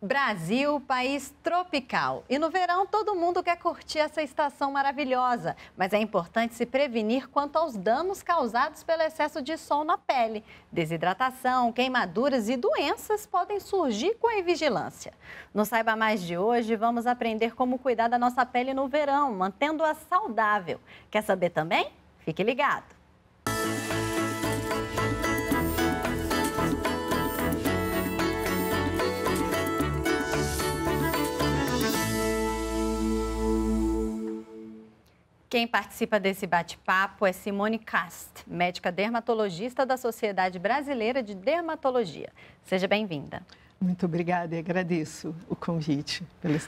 Brasil, país tropical. E no verão todo mundo quer curtir essa estação maravilhosa, mas é importante se prevenir quanto aos danos causados pelo excesso de sol na pele. Desidratação, queimaduras e doenças podem surgir com a vigilância. No Saiba Mais de hoje, vamos aprender como cuidar da nossa pele no verão, mantendo-a saudável. Quer saber também? Fique ligado! Quem participa desse bate-papo é Simone Cast, médica dermatologista da Sociedade Brasileira de Dermatologia. Seja bem-vinda. Muito obrigada e agradeço o convite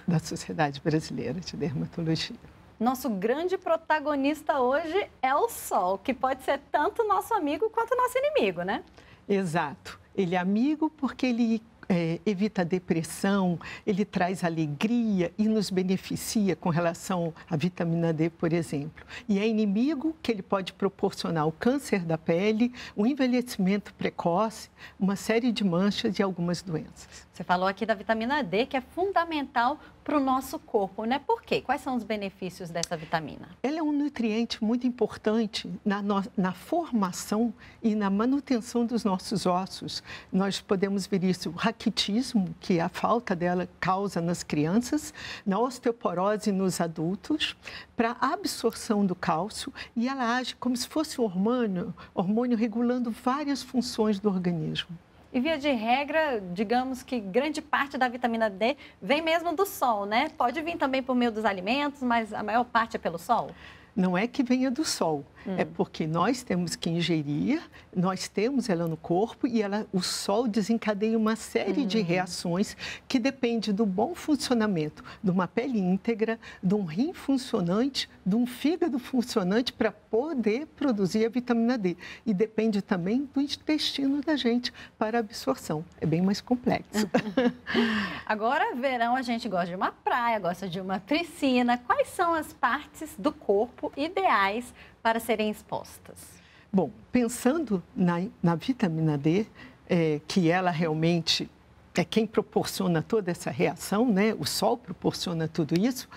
da Sociedade Brasileira de Dermatologia. Nosso grande protagonista hoje é o sol, que pode ser tanto nosso amigo quanto nosso inimigo, né? Exato. Ele é amigo porque ele é, evita a depressão, ele traz alegria e nos beneficia com relação à vitamina D, por exemplo. E é inimigo que ele pode proporcionar o câncer da pele, o envelhecimento precoce, uma série de manchas e algumas doenças. Você falou aqui da vitamina D, que é fundamental para o nosso corpo, né? Por quê? Quais são os benefícios dessa vitamina? Ela é um nutriente muito importante na, no... na formação e na manutenção dos nossos ossos. Nós podemos ver isso, o raquitismo, que é a falta dela causa nas crianças, na osteoporose nos adultos, para a absorção do cálcio e ela age como se fosse um hormônio, hormônio regulando várias funções do organismo. E via de regra, digamos que grande parte da vitamina D vem mesmo do sol, né? Pode vir também por meio dos alimentos, mas a maior parte é pelo sol? Não é que venha do sol hum. é porque nós temos que ingerir, nós temos ela no corpo e ela, o sol desencadeia uma série hum. de reações que depende do bom funcionamento de uma pele íntegra, de um rim funcionante, de um fígado funcionante para poder produzir a vitamina D. E depende também do intestino da gente para absorção. É bem mais complexo. Agora, verão, a gente gosta de uma praia, gosta de uma piscina. Quais são as partes do corpo ideais para serem expostas? Bom, pensando na, na vitamina D, é, que ela realmente é quem proporciona toda essa reação, né? O sol proporciona tudo isso.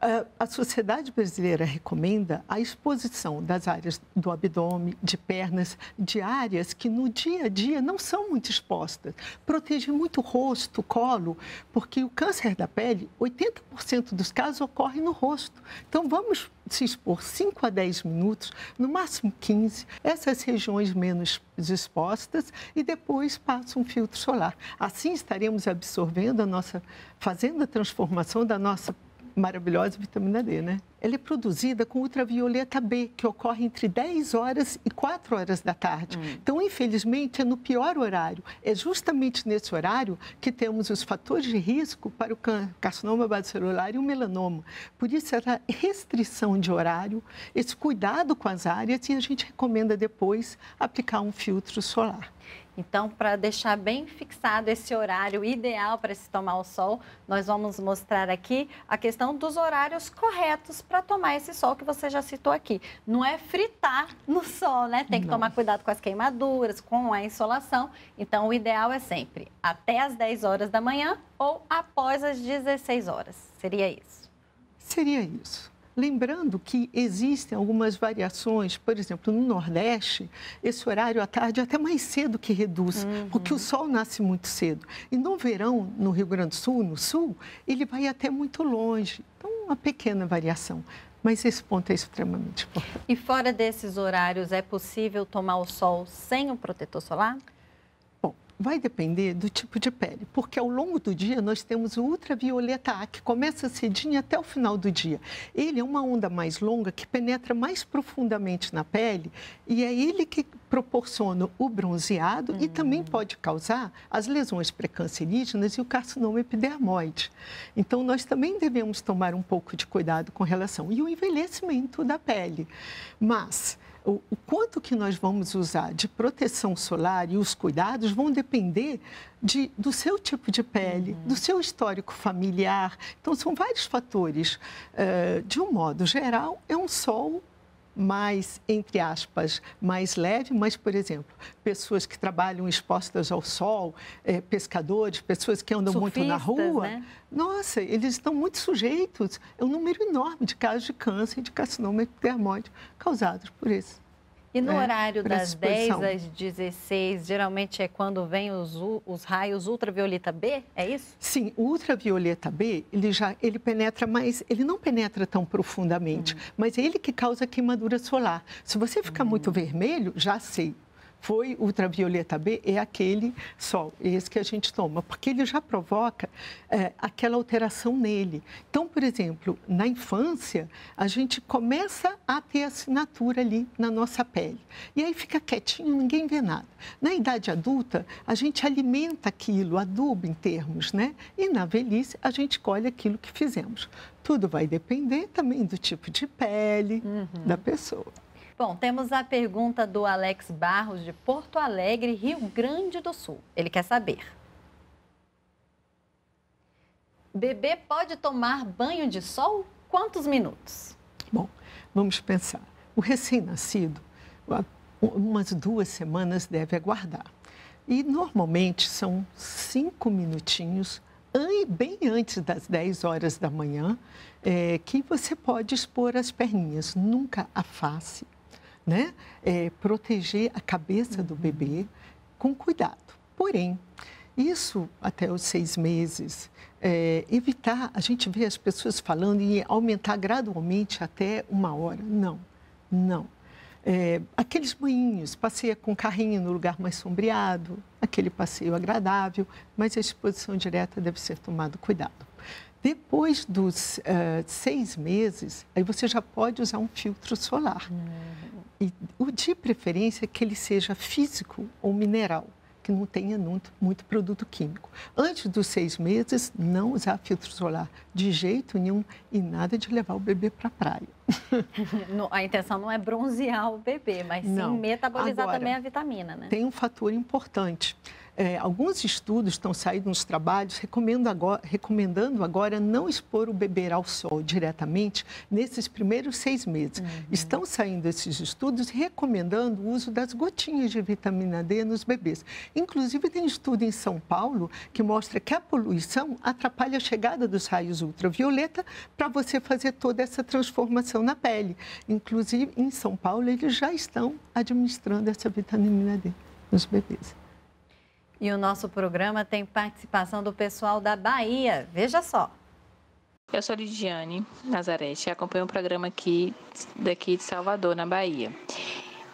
Ah, a sociedade brasileira recomenda a exposição das áreas do abdômen, de pernas, de áreas que no dia a dia não são muito expostas. Protege muito o rosto, colo, porque o câncer da pele, 80% dos casos ocorre no rosto. Então vamos se expor 5 a 10 minutos, no máximo 15, essas regiões menos expostas e depois passa um filtro solar. Assim estaremos absorvendo a nossa, fazendo a transformação da nossa maravilhosa vitamina D, né? ela é produzida com ultravioleta B, que ocorre entre 10 horas e 4 horas da tarde. Hum. Então, infelizmente, é no pior horário. É justamente nesse horário que temos os fatores de risco para o carcinoma basocelular e o melanoma. Por isso, essa restrição de horário, esse cuidado com as áreas e a gente recomenda depois aplicar um filtro solar. Então, para deixar bem fixado esse horário ideal para se tomar o sol, nós vamos mostrar aqui a questão dos horários corretos para tomar esse sol que você já citou aqui. Não é fritar no sol, né? Tem que Nossa. tomar cuidado com as queimaduras, com a insolação. Então, o ideal é sempre até as 10 horas da manhã ou após as 16 horas. Seria isso? Seria isso. Lembrando que existem algumas variações, por exemplo, no Nordeste, esse horário à tarde é até mais cedo que reduz, uhum. porque o uhum. sol nasce muito cedo. E no verão, no Rio Grande do Sul, no Sul, ele vai até muito longe. Então, uma pequena variação. Mas esse ponto é extremamente importante. E fora desses horários, é possível tomar o sol sem o protetor solar? Vai depender do tipo de pele, porque ao longo do dia nós temos o ultravioleta A, que começa cedinho até o final do dia. Ele é uma onda mais longa que penetra mais profundamente na pele e é ele que proporciona o bronzeado hum. e também hum. pode causar as lesões pré-cancerígenas e o carcinoma epidermoide. Então, nós também devemos tomar um pouco de cuidado com relação e o envelhecimento da pele. Mas o, o quanto que nós vamos usar de proteção solar e os cuidados vão depender de, do seu tipo de pele, uhum. do seu histórico familiar. Então, são vários fatores. Uh, de um modo geral, é um sol mais, entre aspas, mais leve, mas, por exemplo, pessoas que trabalham expostas ao sol, é, pescadores, pessoas que andam Surfistas, muito na rua, né? nossa, eles estão muito sujeitos a é um número enorme de casos de câncer e de carcinoma epitermóide causados por isso. E no é, horário das 10 às 16, geralmente é quando vem os, os raios ultravioleta B, é isso? Sim, o ultravioleta B, ele já ele penetra mais, ele não penetra tão profundamente, hum. mas é ele que causa queimadura solar. Se você ficar hum. muito vermelho, já sei, foi ultravioleta B, é aquele sol, é esse que a gente toma, porque ele já provoca é, aquela alteração nele. Então, por exemplo, na infância, a gente começa a ter assinatura ali na nossa pele. E aí fica quietinho, ninguém vê nada. Na idade adulta, a gente alimenta aquilo, aduba em termos, né? E na velhice, a gente colhe aquilo que fizemos. Tudo vai depender também do tipo de pele uhum. da pessoa. Bom, temos a pergunta do Alex Barros, de Porto Alegre, Rio Grande do Sul. Ele quer saber. Bebê pode tomar banho de sol? Quantos minutos? Bom, vamos pensar. O recém-nascido, umas duas semanas deve aguardar. E normalmente são cinco minutinhos, bem antes das 10 horas da manhã, é, que você pode expor as perninhas, nunca a face né? É, proteger a cabeça do bebê com cuidado. Porém, isso até os seis meses, é, evitar, a gente vê as pessoas falando em aumentar gradualmente até uma hora. Não, não. É, aqueles banhinhos, passeia com carrinho no lugar mais sombreado, aquele passeio agradável, mas a exposição direta deve ser tomado cuidado. Depois dos uh, seis meses, aí você já pode usar um filtro solar. Uhum. E o de preferência é que ele seja físico ou mineral, que não tenha muito, muito produto químico. Antes dos seis meses, não usar filtro solar de jeito nenhum e nada de levar o bebê para a praia. a intenção não é bronzear o bebê, mas sim não. metabolizar Agora, também a vitamina, né? Tem um fator importante. É, alguns estudos estão saindo nos trabalhos agora, recomendando agora não expor o beber ao sol diretamente nesses primeiros seis meses. Uhum. Estão saindo esses estudos recomendando o uso das gotinhas de vitamina D nos bebês. Inclusive, tem estudo em São Paulo que mostra que a poluição atrapalha a chegada dos raios ultravioleta para você fazer toda essa transformação na pele. Inclusive, em São Paulo, eles já estão administrando essa vitamina D nos bebês. E o nosso programa tem participação do pessoal da Bahia. Veja só. Eu sou Lidiane Nazarete, acompanho o programa aqui daqui de Salvador, na Bahia.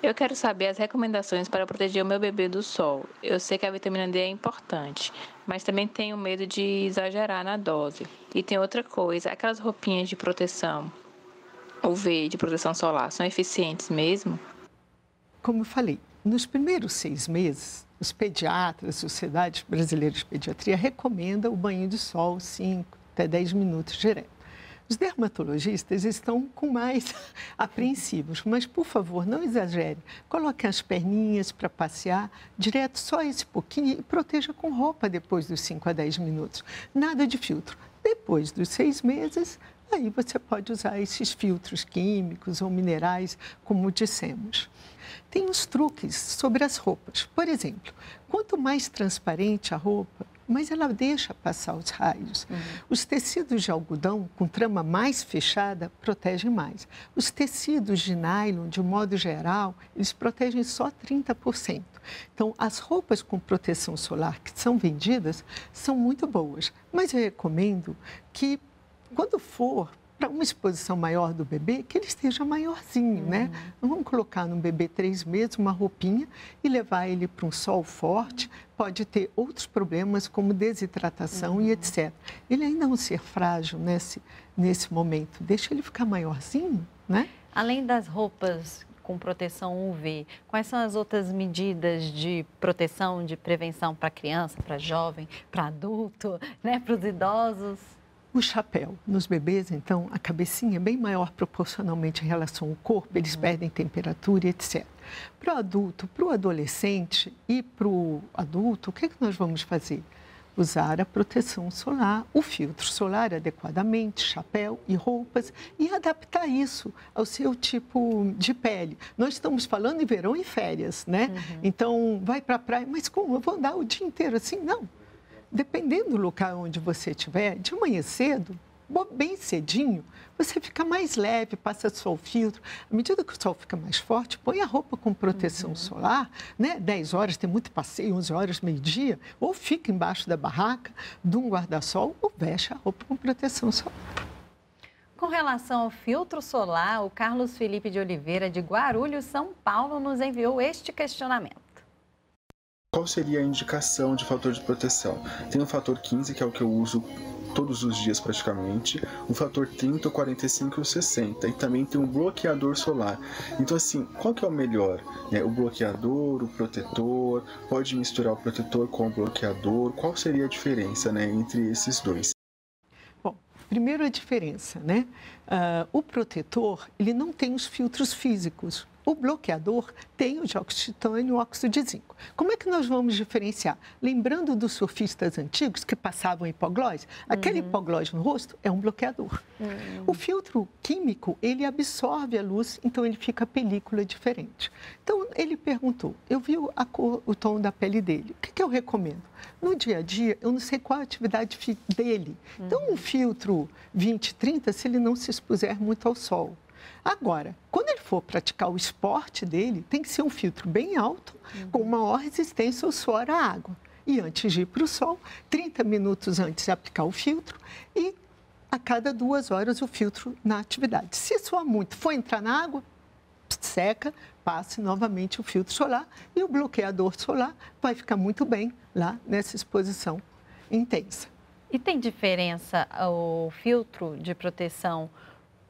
Eu quero saber as recomendações para proteger o meu bebê do sol. Eu sei que a vitamina D é importante, mas também tenho medo de exagerar na dose. E tem outra coisa, aquelas roupinhas de proteção UV, de proteção solar, são eficientes mesmo? Como eu falei, nos primeiros seis meses, os pediatras, a Sociedade Brasileira de Pediatria recomenda o banho de sol 5 até 10 minutos direto. Os dermatologistas estão com mais apreensivos, mas por favor, não exagere. Coloque as perninhas para passear direto só esse pouquinho e proteja com roupa depois dos 5 a 10 minutos. Nada de filtro. Depois dos seis meses, Aí você pode usar esses filtros químicos ou minerais, como dissemos. Tem uns truques sobre as roupas. Por exemplo, quanto mais transparente a roupa, mas ela deixa passar os raios. Uhum. Os tecidos de algodão com trama mais fechada protegem mais. Os tecidos de nylon, de modo geral, eles protegem só 30%. Então, as roupas com proteção solar que são vendidas são muito boas, mas eu recomendo que quando for para uma exposição maior do bebê, que ele esteja maiorzinho, né? uhum. né? Não vamos colocar num bebê três meses uma roupinha e levar ele para um sol forte, pode ter outros problemas como desidratação uhum. e etc. Ele ainda não é ser frágil nesse, nesse momento, deixa ele ficar maiorzinho, né? Além das roupas com proteção UV, quais são as outras medidas de proteção, de prevenção para criança, para jovem, para adulto, né, para os idosos? O chapéu. Nos bebês, então, a cabecinha é bem maior proporcionalmente em relação ao corpo, eles uhum. perdem temperatura, etc. Para o adulto, para o adolescente e para o adulto, o que, é que nós vamos fazer? usar a proteção solar, o filtro solar adequadamente, chapéu e roupas e adaptar isso ao seu tipo de pele. Nós estamos falando em verão e férias, né? Uhum. Então, vai para a praia, mas como? Eu vou andar o dia inteiro assim? Não dependendo do local onde você estiver, de manhã cedo, bem cedinho, você fica mais leve, passa sol filtro. À medida que o sol fica mais forte, põe a roupa com proteção uhum. solar, né? 10 horas, tem muito passeio, 11 horas, meio-dia, ou fica embaixo da barraca, de um guarda-sol, ou veste a roupa com proteção solar. Com relação ao filtro solar, o Carlos Felipe de Oliveira, de Guarulhos, São Paulo, nos enviou este questionamento. Qual seria a indicação de fator de proteção? Tem o fator 15, que é o que eu uso todos os dias praticamente, o fator 30, 45 e 60, e também tem um bloqueador solar. Então assim, qual que é o melhor? É, o bloqueador, o protetor, pode misturar o protetor com o bloqueador, qual seria a diferença né, entre esses dois? Bom, primeiro a diferença, né? Uh, o protetor, ele não tem os filtros físicos, o bloqueador tem o dióxido de titânio e o óxido de zinco. Como é que nós vamos diferenciar? Lembrando dos surfistas antigos que passavam hipoglós, aquele uhum. no rosto é um bloqueador. Uhum. O filtro químico, ele absorve a luz, então ele fica película diferente. Então, ele perguntou, eu vi a cor, o tom da pele dele, o que, que eu recomendo? No dia a dia, eu não sei qual a atividade dele. Então, uhum. um filtro 20, 30, se ele não se expuser muito ao sol. Agora, quando ele for praticar o esporte dele, tem que ser um filtro bem alto, uhum. com maior resistência ao suor à água. E antes de ir para o sol, 30 minutos antes de aplicar o filtro e a cada duas horas o filtro na atividade. Se suar muito, for entrar na água, seca, passe novamente o filtro solar e o bloqueador solar vai ficar muito bem lá nessa exposição intensa. E tem diferença o filtro de proteção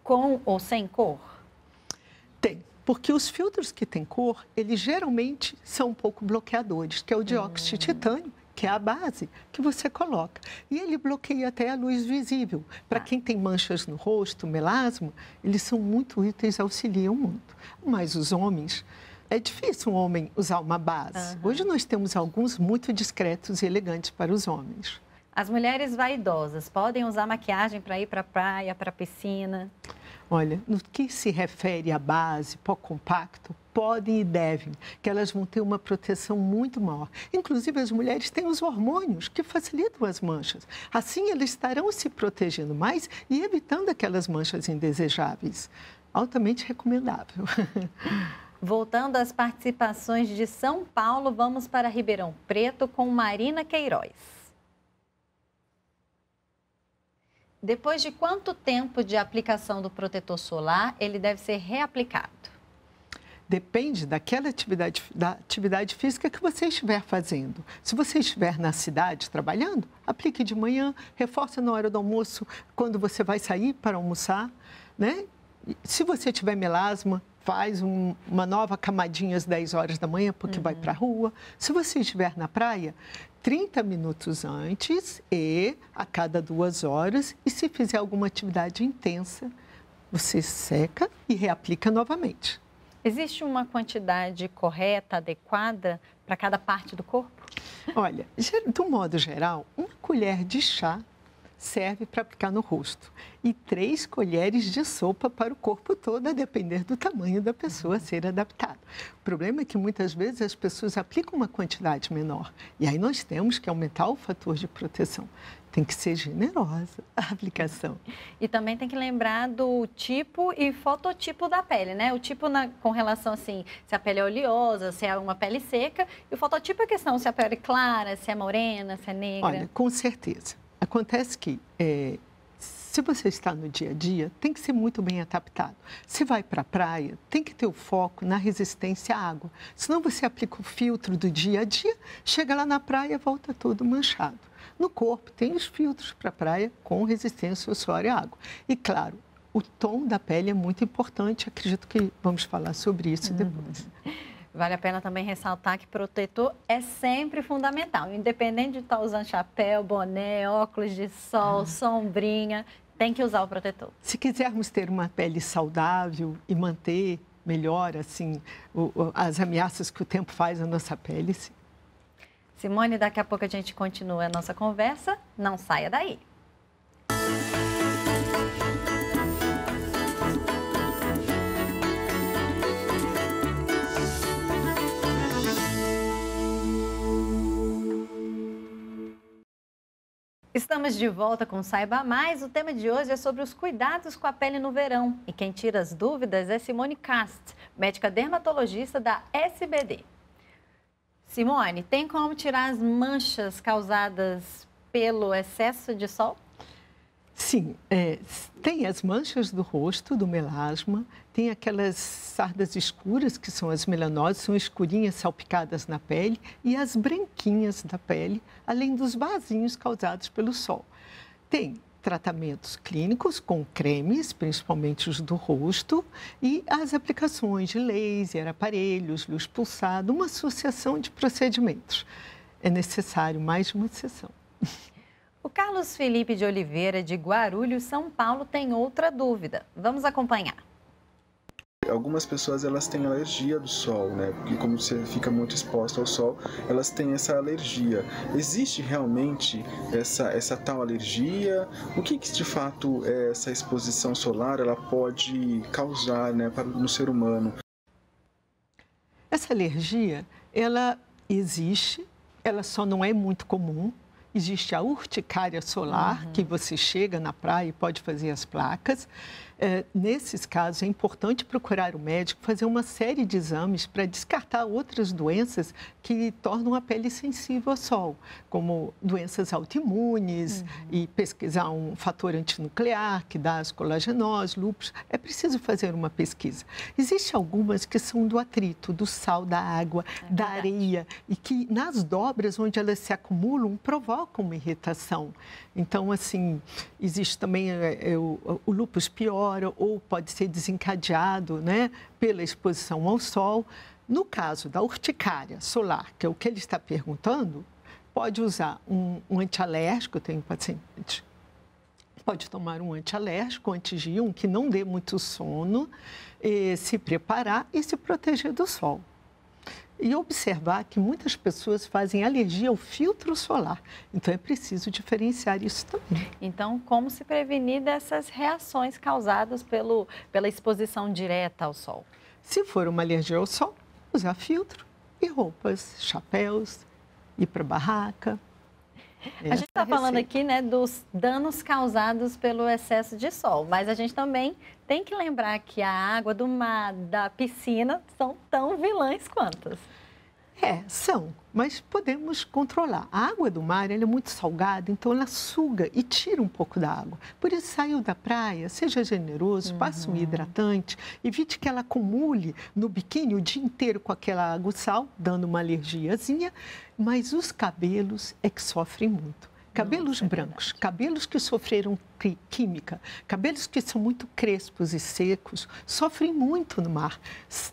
com ou sem cor? Tem, porque os filtros que têm cor, eles geralmente são um pouco bloqueadores, que é o dióxido hum. de titânio, que é a base que você coloca. E ele bloqueia até a luz visível. Para ah. Tá. quem tem manchas no rosto, melasma, eles são muito úteis, auxiliam muito. Mas os homens, é difícil um homem usar uma base. Uhum. Hoje nós temos alguns muito discretos e elegantes para os homens. As mulheres vaidosas podem usar maquiagem para ir para a praia, para a piscina? Olha, no que se refere à base, pó compacto, podem e devem, que elas vão ter uma proteção muito maior. Inclusive, as mulheres têm os hormônios que facilitam as manchas. Assim, elas estarão se protegendo mais e evitando aquelas manchas indesejáveis. Altamente recomendável. Voltando às participações de São Paulo, vamos para Ribeirão Preto com Marina Queiroz. Depois de quanto tempo de aplicação do protetor solar ele deve ser reaplicado? Depende daquela atividade, da atividade física que você estiver fazendo. Se você estiver na cidade trabalhando, aplique de manhã, reforce na hora do almoço, quando você vai sair para almoçar, né? Se você tiver melasma, faz um, uma nova camadinha às 10 horas da manhã, porque uhum. vai para a rua. Se você estiver na praia, 30 minutos antes e a cada duas horas. E se fizer alguma atividade intensa, você seca e reaplica novamente. Existe uma quantidade correta, adequada para cada parte do corpo? Olha, do modo geral, uma colher de chá serve para aplicar no rosto. E três colheres de sopa para o corpo todo, a depender do tamanho da pessoa ser adaptado. O problema é que muitas vezes as pessoas aplicam uma quantidade menor. E aí nós temos que aumentar o fator de proteção. Tem que ser generosa a aplicação. E também tem que lembrar do tipo e fototipo da pele, né? O tipo na, com relação, assim, se a pele é oleosa, se é uma pele seca. E o fototipo é a questão se a pele é clara, se é morena, se é negra. Olha, com certeza. Acontece que é, se você está no dia a dia, tem que ser muito bem adaptado. Se vai para a praia, tem que ter o foco na resistência à água. Senão você aplica o filtro do dia a dia, chega lá na praia, volta todo manchado. No corpo tem os filtros para a praia com resistência suor e água. E claro, o tom da pele é muito importante. Acredito que vamos falar sobre isso uhum. depois. Uhum. Vale a pena também ressaltar que protetor é sempre fundamental, independente de estar usando chapéu, boné, óculos de sol, ah. sombrinha, tem que usar o protetor. Se quisermos ter uma pele saudável e manter melhor assim o, o, as ameaças que o tempo faz à nossa pele. Sim. Simone, daqui a pouco a gente continua a nossa conversa. Não saia daí. Estamos de volta com Saiba Mais. O tema de hoje é sobre os cuidados com a pele no verão. E quem tira as dúvidas é Simone Cast, médica dermatologista da SBD. Simone, tem como tirar as manchas causadas pelo excesso de sol? Sim, é, tem as manchas do rosto, do melasma, tem aquelas sardas escuras, que são as melanoses, são escurinhas salpicadas na pele, e as branquinhas da pele, além dos vasinhos causados pelo sol. Tem tratamentos clínicos com cremes, principalmente os do rosto, e as aplicações de laser, aparelhos, luz pulsada, uma associação de procedimentos. É necessário mais de uma sessão. O Carlos Felipe de Oliveira, de Guarulhos, São Paulo, tem outra dúvida. Vamos acompanhar. Algumas pessoas elas têm alergia do sol, né? Porque como você fica muito exposta ao sol, elas têm essa alergia. Existe realmente essa, essa tal alergia? O que, que de fato é essa exposição solar ela pode causar, né, para no ser humano? Essa alergia, ela existe, ela só não é muito comum, Existe a urticária solar, uhum. que você chega na praia e pode fazer as placas. É, nesses casos, é importante procurar o médico, fazer uma série de exames para descartar outras doenças que tornam a pele sensível ao sol, como doenças autoimunes uhum. e pesquisar um fator antinuclear que dá as colagenose, lúpus. É preciso fazer uma pesquisa. Existem algumas que são do atrito, do sal, da água, é da areia e que nas dobras onde elas se acumulam provocam uma irritação. Então, assim, existe também é, é o, o lúpus pior ou pode ser desencadeado né, pela exposição ao sol. No caso da urticária solar, que é o que ele está perguntando, pode usar um, um antialérgico, eu tenho paciente, pode tomar um antialérgico, um antigio, um que não dê muito sono, eh, se preparar e se proteger do sol e observar que muitas pessoas fazem alergia ao filtro solar. Então é preciso diferenciar isso também. Então, como se prevenir dessas reações causadas pelo, pela exposição direta ao sol? Se for uma alergia ao sol, usar filtro e roupas, chapéus, ir para barraca. Essa a gente está é falando aqui né, dos danos causados pelo excesso de sol, mas a gente também tem que lembrar que a água do mar, da piscina, são tão vilãs quantas. É, são, mas podemos controlar. A água do mar é muito salgada, então ela suga e tira um pouco da água. Por isso, saiu da praia, seja generoso, uhum. passe um hidratante, evite que ela acumule no biquíni o dia inteiro com aquela água sal, dando uma alergiazinha, mas os cabelos é que sofrem muito. Cabelos é brancos, é cabelos que sofreram química, cabelos que são muito crespos e secos, sofrem muito no mar,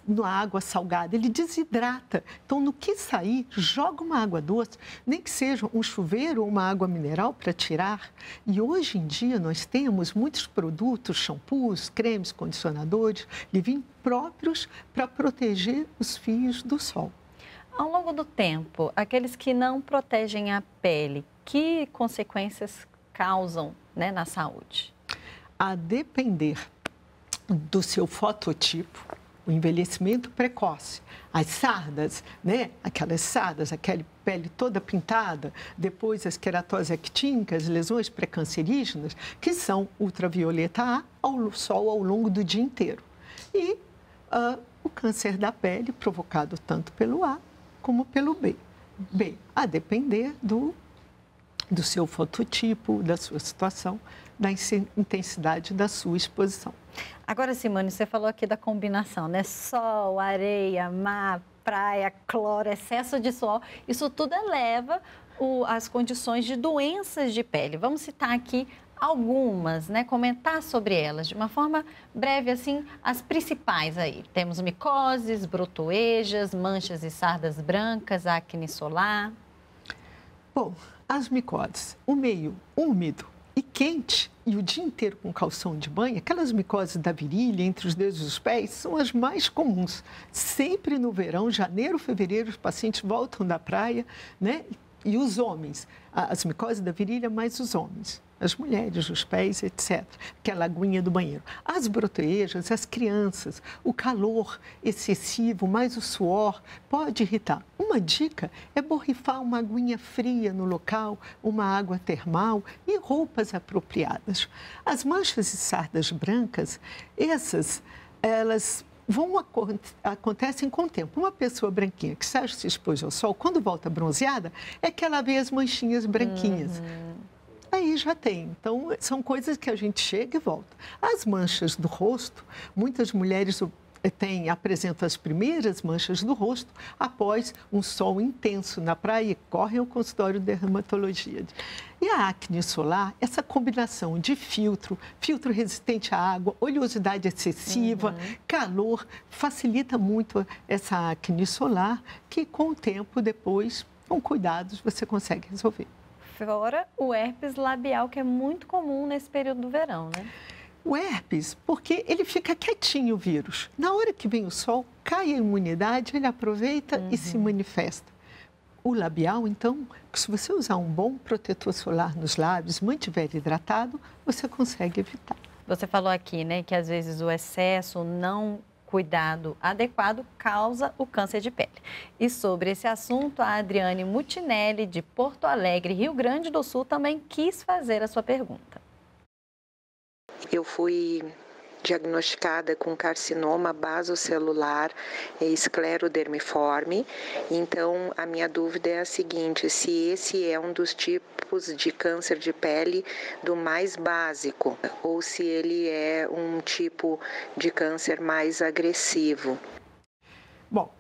na água salgada, ele desidrata. Então, no que sair, joga uma água doce, nem que seja um chuveiro ou uma água mineral para tirar. E hoje em dia nós temos muitos produtos, shampoos, cremes, condicionadores, leave próprios para proteger os fios do sol. Ao longo do tempo, aqueles que não protegem a pele, que consequências causam né, na saúde? A depender do seu fototipo, o envelhecimento precoce, as sardas, né? Aquelas sardas, aquela pele toda pintada, depois as queratoses actínicas, lesões pré-cancerígenas, que são ultravioleta A ao sol ao longo do dia inteiro. E uh, o câncer da pele provocado tanto pelo A como pelo B. B, a depender do do seu fototipo, da sua situação, da intensidade da sua exposição. Agora, Simone, você falou aqui da combinação, né? Sol, areia, mar, praia, cloro, excesso de sol, isso tudo eleva o, as condições de doenças de pele. Vamos citar aqui algumas, né? Comentar sobre elas de uma forma breve, assim, as principais aí. Temos micoses, brotoejas, manchas e sardas brancas, acne solar. Bom, as micoses, o meio úmido e quente e o dia inteiro com calção de banho, aquelas micoses da virilha, entre os dedos dos pés, são as mais comuns. Sempre no verão, janeiro, fevereiro, os pacientes voltam da praia, né? E os homens, as micoses da virilha, mais os homens as mulheres, os pés, etc. Aquela é aguinha do banheiro. As brotoejas, as crianças, o calor excessivo, mais o suor, pode irritar. Uma dica é borrifar uma aguinha fria no local, uma água termal e roupas apropriadas. As manchas de sardas brancas, essas, elas vão acontecem com o tempo. Uma pessoa branquinha que sai se expôs ao sol, quando volta bronzeada, é que ela vê as manchinhas branquinhas. Uhum. Aí já tem. Então, são coisas que a gente chega e volta. As manchas do rosto, muitas mulheres tem, apresenta as primeiras manchas do rosto após um sol intenso na praia e correm ao consultório de dermatologia. E a acne solar, essa combinação de filtro, filtro resistente à água, oleosidade excessiva, uhum. calor, facilita muito essa acne solar, que com o tempo, depois, com cuidados, você consegue resolver. Fora o herpes labial, que é muito comum nesse período do verão, né? O herpes, porque ele fica quietinho o vírus. Na hora que vem o sol, cai a imunidade, ele aproveita uhum. e se uhum. manifesta. O labial, então, se você usar um bom protetor solar nos lábios, mantiver hidratado, você consegue evitar. Você falou aqui, né, que às vezes o excesso, o não cuidado adequado causa o câncer de pele. E sobre esse assunto, a Adriane Mutinelli, de Porto Alegre, Rio Grande do Sul, também quis fazer a sua pergunta. Eu fui diagnosticada com carcinoma basocelular esclerodermiforme. Então, a minha dúvida é a seguinte: se esse é um dos tipos de câncer de pele do mais básico, ou se ele é um tipo de câncer mais agressivo. Bom,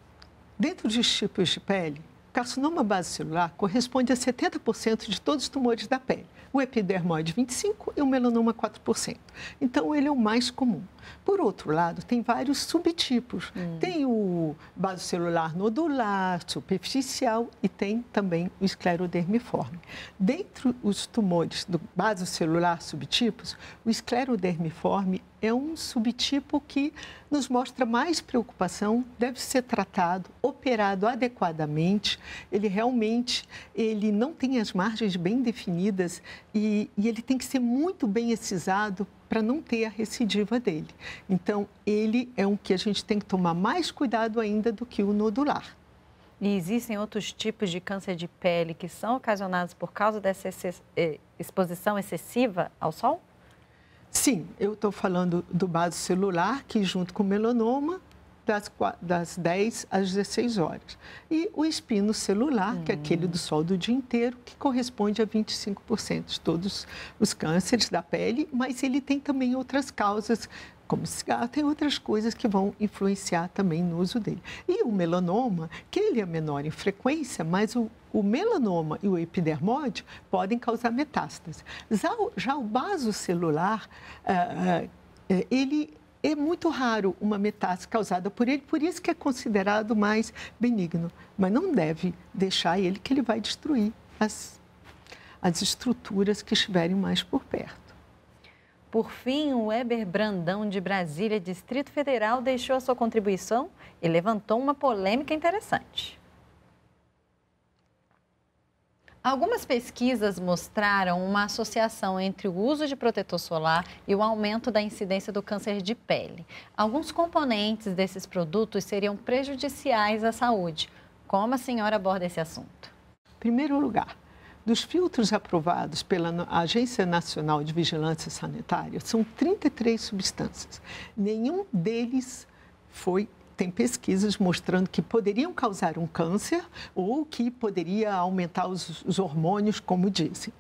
dentro dos tipos de pele, carcinoma basocelular corresponde a 70% de todos os tumores da pele o epidermoide é 25% e o melanoma 4%. Então, ele é o mais comum. Por outro lado, tem vários subtipos. Hum. Tem o basocelular nodular, superficial e tem também o esclerodermiforme. Dentro os tumores do basocelular subtipos, o esclerodermiforme é um subtipo que nos mostra mais preocupação, deve ser tratado, operado adequadamente. Ele realmente ele não tem as margens bem definidas e, e ele tem que ser muito bem excisado para não ter a recidiva dele. Então, ele é um que a gente tem que tomar mais cuidado ainda do que o nodular. E existem outros tipos de câncer de pele que são ocasionados por causa dessa eh, exposição excessiva ao sol? Sim, eu estou falando do vaso celular, que junto com o melanoma, das, das 10 às 16 horas. E o espino celular, hum. que é aquele do sol do dia inteiro, que corresponde a 25% de todos os cânceres da pele, mas ele tem também outras causas como cigarro, tem outras coisas que vão influenciar também no uso dele. E o melanoma, que ele é menor em frequência, mas o, o melanoma e o epidermóide podem causar metástase. Já o, já o vaso celular, eh, eh, eh, ele é muito raro uma metástase causada por ele, por isso que é considerado mais benigno. Mas não deve deixar ele que ele vai destruir as, as estruturas que estiverem mais por perto. Por fim, o Weber Brandão, de Brasília, Distrito Federal, deixou a sua contribuição e levantou uma polêmica interessante. Algumas pesquisas mostraram uma associação entre o uso de protetor solar e o aumento da incidência do câncer de pele. Alguns componentes desses produtos seriam prejudiciais à saúde. Como a senhora aborda esse assunto? Em primeiro lugar, dos filtros aprovados pela Agência Nacional de Vigilância Sanitária, são 33 substâncias. Nenhum deles foi tem pesquisas mostrando que poderiam causar um câncer ou que poderia aumentar os, os hormônios, como dizem.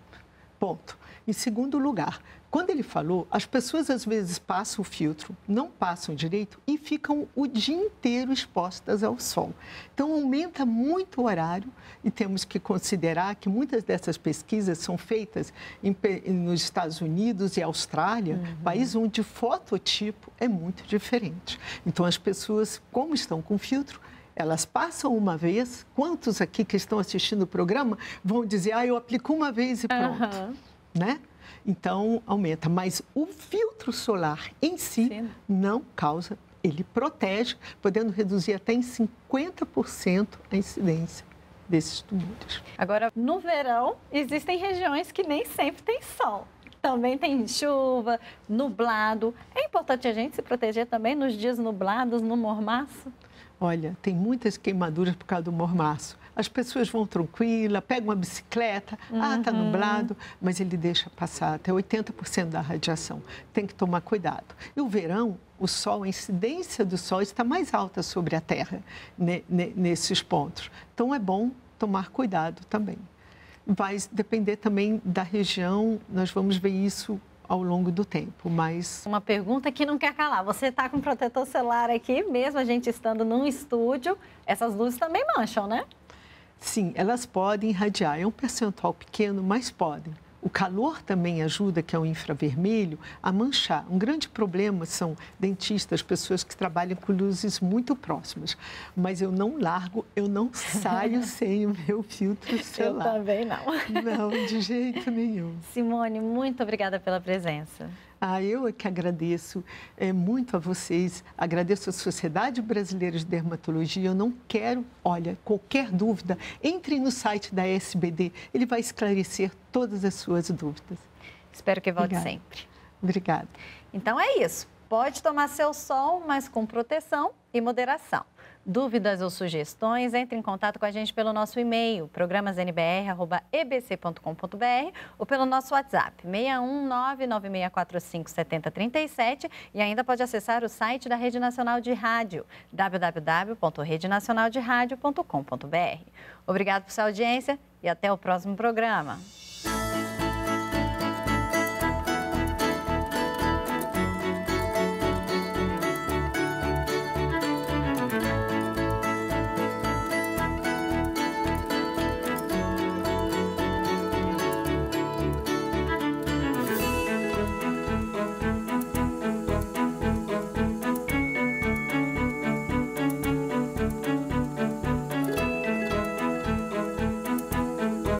Ponto. Em segundo lugar, quando ele falou, as pessoas às vezes passam o filtro, não passam direito e ficam o dia inteiro expostas ao sol. Então aumenta muito o horário e temos que considerar que muitas dessas pesquisas são feitas em, nos Estados Unidos e Austrália, uhum. país onde o fototipo é muito diferente. Então as pessoas, como estão com filtro, elas passam uma vez. Quantos aqui que estão assistindo o programa vão dizer, ah, eu aplico uma vez e pronto. Uhum né? Então aumenta, mas o filtro solar em si Sim. não causa, ele protege, podendo reduzir até em 50% a incidência desses tumores. Agora, no verão, existem regiões que nem sempre tem sol. Também tem chuva, nublado. É importante a gente se proteger também nos dias nublados, no mormaço? Olha, tem muitas queimaduras por causa do mormaço as pessoas vão tranquila, pegam uma bicicleta, ah, tá uhum. ah, está nublado, mas ele deixa passar até 80% da radiação. Tem que tomar cuidado. E o verão, o sol, a incidência do sol está mais alta sobre a Terra nesses pontos. Então é bom tomar cuidado também. Vai depender também da região, nós vamos ver isso ao longo do tempo, mas... Uma pergunta que não quer calar. Você está com protetor celular aqui, mesmo a gente estando num estúdio, essas luzes também mancham, né? Sim, elas podem irradiar. É um percentual pequeno, mas podem. O calor também ajuda, que é o infravermelho, a manchar. Um grande problema são dentistas, pessoas que trabalham com luzes muito próximas. Mas eu não largo, eu não saio sem o meu filtro celular. Eu também não. Não, de jeito nenhum. Simone, muito obrigada pela presença. Ah, eu é que agradeço é, muito a vocês, agradeço à Sociedade Brasileira de Dermatologia. Eu não quero, olha, qualquer dúvida, entre no site da SBD, ele vai esclarecer todas as suas dúvidas. Espero que volte Obrigada. sempre. Obrigada. Então é isso. Pode tomar seu sol, mas com proteção e moderação dúvidas ou sugestões, entre em contato com a gente pelo nosso e-mail, programasnbr.ebc.com.br ou pelo nosso WhatsApp, 61996457037 e ainda pode acessar o site da Rede Nacional de Rádio, www.redenacionalderadio.com.br. Obrigado por sua audiência e até o próximo programa.